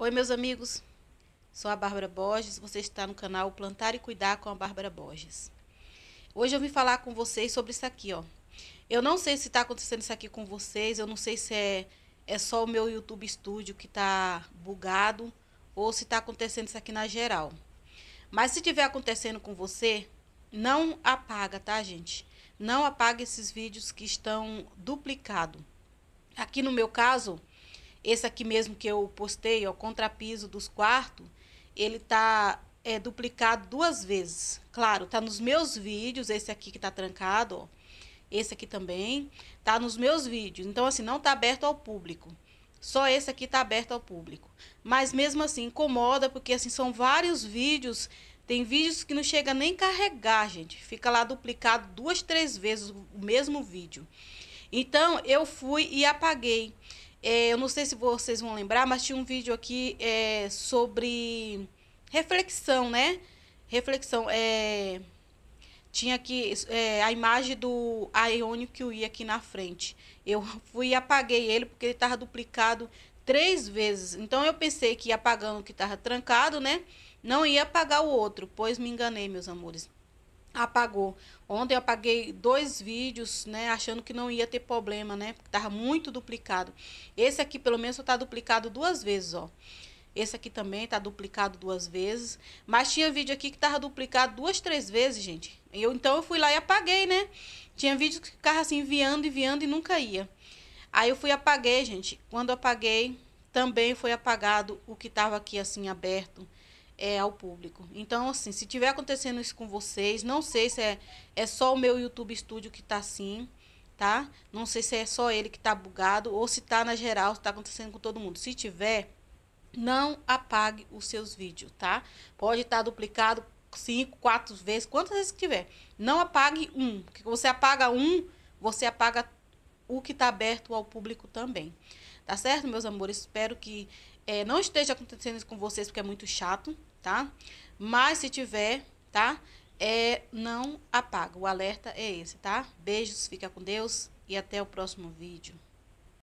Oi, meus amigos. Sou a Bárbara Borges. Você está no canal Plantar e Cuidar com a Bárbara Borges. Hoje eu vim falar com vocês sobre isso aqui, ó. Eu não sei se está acontecendo isso aqui com vocês. Eu não sei se é, é só o meu YouTube Studio que está bugado ou se está acontecendo isso aqui na geral. Mas se tiver acontecendo com você, não apaga, tá, gente? Não apaga esses vídeos que estão duplicados. Aqui no meu caso, esse aqui mesmo que eu postei, o contrapiso dos quartos, ele tá é, duplicado duas vezes. Claro, tá nos meus vídeos, esse aqui que tá trancado, ó. Esse aqui também tá nos meus vídeos. Então, assim, não tá aberto ao público. Só esse aqui tá aberto ao público. Mas mesmo assim, incomoda, porque assim, são vários vídeos. Tem vídeos que não chega nem carregar, gente. Fica lá duplicado duas, três vezes o mesmo vídeo. Então, eu fui e apaguei. É, eu não sei se vocês vão lembrar, mas tinha um vídeo aqui é, sobre reflexão, né? Reflexão. É, tinha aqui é, a imagem do Ionic UI aqui na frente. Eu fui e apaguei ele porque ele estava duplicado três vezes. Então eu pensei que apagando o que estava trancado, né? Não ia apagar o outro, pois me enganei, meus amores apagou. Ontem eu apaguei dois vídeos, né, achando que não ia ter problema, né, porque tava muito duplicado. Esse aqui pelo menos só tá duplicado duas vezes, ó. Esse aqui também tá duplicado duas vezes, mas tinha vídeo aqui que tava duplicado duas, três vezes, gente. Eu então eu fui lá e apaguei, né? Tinha vídeo que ficava assim enviando, enviando e nunca ia. Aí eu fui apaguei, gente. Quando eu apaguei, também foi apagado o que tava aqui assim aberto é, ao público. Então, assim, se tiver acontecendo isso com vocês, não sei se é, é só o meu YouTube Studio que tá assim, tá? Não sei se é só ele que tá bugado ou se tá na geral, se tá acontecendo com todo mundo. Se tiver, não apague os seus vídeos, tá? Pode estar tá duplicado cinco, quatro vezes, quantas vezes que tiver. Não apague um, porque você apaga um, você apaga o que está aberto ao público também. Tá certo, meus amores? Espero que é, não esteja acontecendo isso com vocês, porque é muito chato, tá? Mas se tiver, tá? É, não apaga. O alerta é esse, tá? Beijos, fica com Deus e até o próximo vídeo.